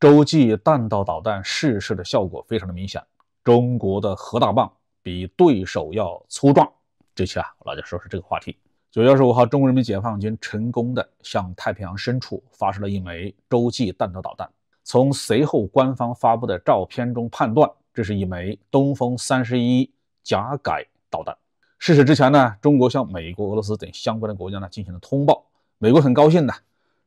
洲际弹道导弹试射的效果非常的明显，中国的核大棒比对手要粗壮。这期啊，我就说说这个话题。九月二十五号，中国人民解放军成功的向太平洋深处发射了一枚洲际弹道导弹。从随后官方发布的照片中判断，这是一枚东风三十一甲改导弹。试射之前呢，中国向美国、俄罗斯等相关的国家呢进行了通报，美国很高兴的。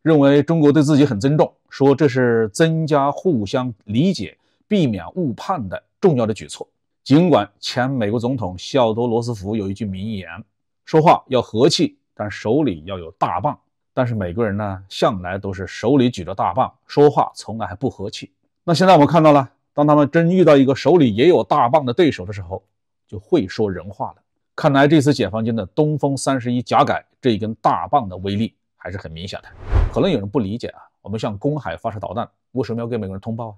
认为中国对自己很尊重，说这是增加互相理解、避免误判的重要的举措。尽管前美国总统西奥多·罗斯福有一句名言：“说话要和气，但手里要有大棒。”但是美国人呢，向来都是手里举着大棒，说话从来还不和气。那现在我们看到了，当他们真遇到一个手里也有大棒的对手的时候，就会说人话了。看来这次解放军的东风三十一甲改这一根大棒的威力还是很明显的。可能有人不理解啊，我们向公海发射导弹，为什么要给美国人通报啊？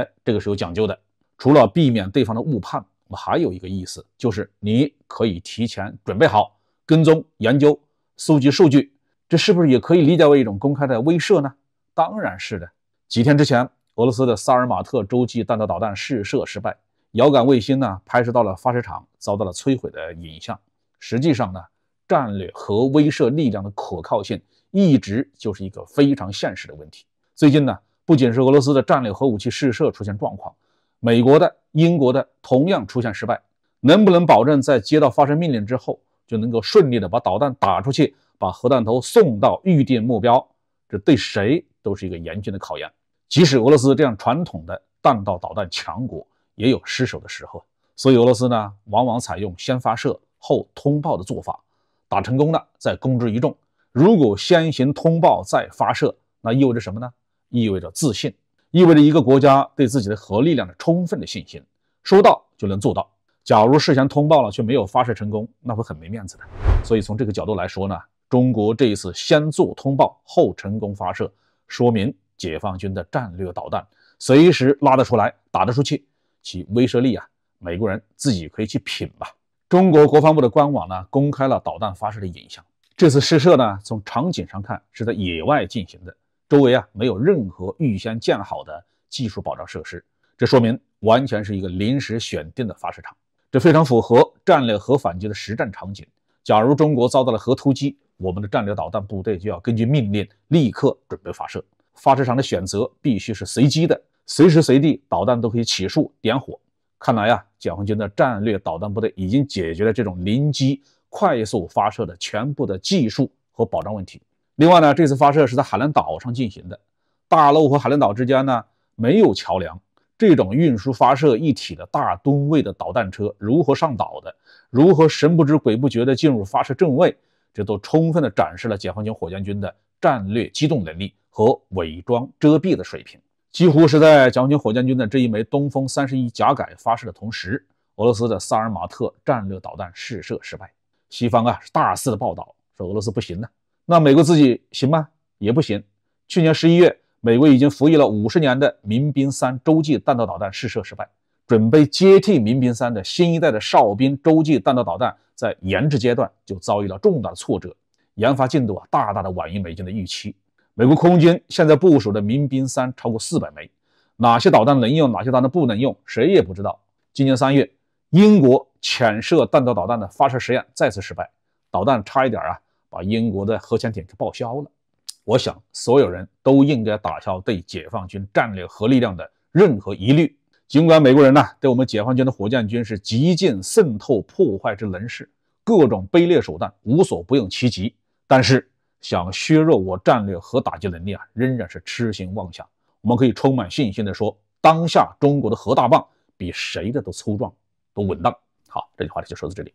哎，这个是有讲究的。除了避免对方的误判，我们还有一个意思，就是你可以提前准备好跟踪、研究、搜集数据，这是不是也可以理解为一种公开的威慑呢？当然是的。几天之前，俄罗斯的萨尔马特洲际弹道导弹试射失败，遥感卫星呢拍摄到了发射场遭到了摧毁的影像。实际上呢？战略核威慑力量的可靠性一直就是一个非常现实的问题。最近呢，不仅是俄罗斯的战略核武器试射出现状况，美国的、英国的同样出现失败。能不能保证在接到发射命令之后，就能够顺利的把导弹打出去，把核弹头送到预定目标，这对谁都是一个严峻的考验。即使俄罗斯这样传统的弹道导弹强国，也有失手的时候。所以，俄罗斯呢，往往采用先发射后通报的做法。打成功了再公之于众。如果先行通报再发射，那意味着什么呢？意味着自信，意味着一个国家对自己的核力量的充分的信心，说到就能做到。假如事先通报了却没有发射成功，那会很没面子的。所以从这个角度来说呢，中国这一次先做通报后成功发射，说明解放军的战略导弹随时拉得出来，打得出去，其威慑力啊，美国人自己可以去品吧。中国国防部的官网呢，公开了导弹发射的影像。这次试射呢，从场景上看是在野外进行的，周围啊没有任何预先建好的技术保障设施，这说明完全是一个临时选定的发射场。这非常符合战略核反击的实战场景。假如中国遭到了核突击，我们的战略导弹部队就要根据命令立刻准备发射。发射场的选择必须是随机的，随时随地导弹都可以起竖点火。看来呀。解放军的战略导弹部队已经解决了这种临机快速发射的全部的技术和保障问题。另外呢，这次发射是在海南岛上进行的，大陆和海南岛之间呢没有桥梁，这种运输发射一体的大吨位的导弹车如何上岛的，如何神不知鬼不觉地进入发射正位，这都充分地展示了解放军火箭军的战略机动能力和伪装遮蔽的水平。几乎是在解放军火箭军的这一枚东风三十一甲改发射的同时，俄罗斯的萨尔马特战略导弹试射失败。西方啊是大肆的报道，说俄罗斯不行了。那美国自己行吗？也不行。去年十一月，美国已经服役了五十年的民兵三洲际弹道导弹试射失败。准备接替民兵三的新一代的哨兵洲际弹道导弹，在研制阶段就遭遇了重大的挫折，研发进度啊大大的晚于美军的预期。美国空军现在部署的民兵三超过四百枚，哪些导弹能用，哪些导弹不能用，谁也不知道。今年三月，英国潜射弹道导弹的发射实验再次失败，导弹差一点啊把英国的核潜艇给报销了。我想，所有人都应该打消对解放军战略核力量的任何疑虑。尽管美国人呢对我们解放军的火箭军是极尽渗透破坏之能事，各种卑劣手段无所不用其极，但是。想削弱我战略核打击能力啊，仍然是痴心妄想。我们可以充满信心地说，当下中国的核大棒比谁的都粗壮，都稳当。好，这句话就说到这里。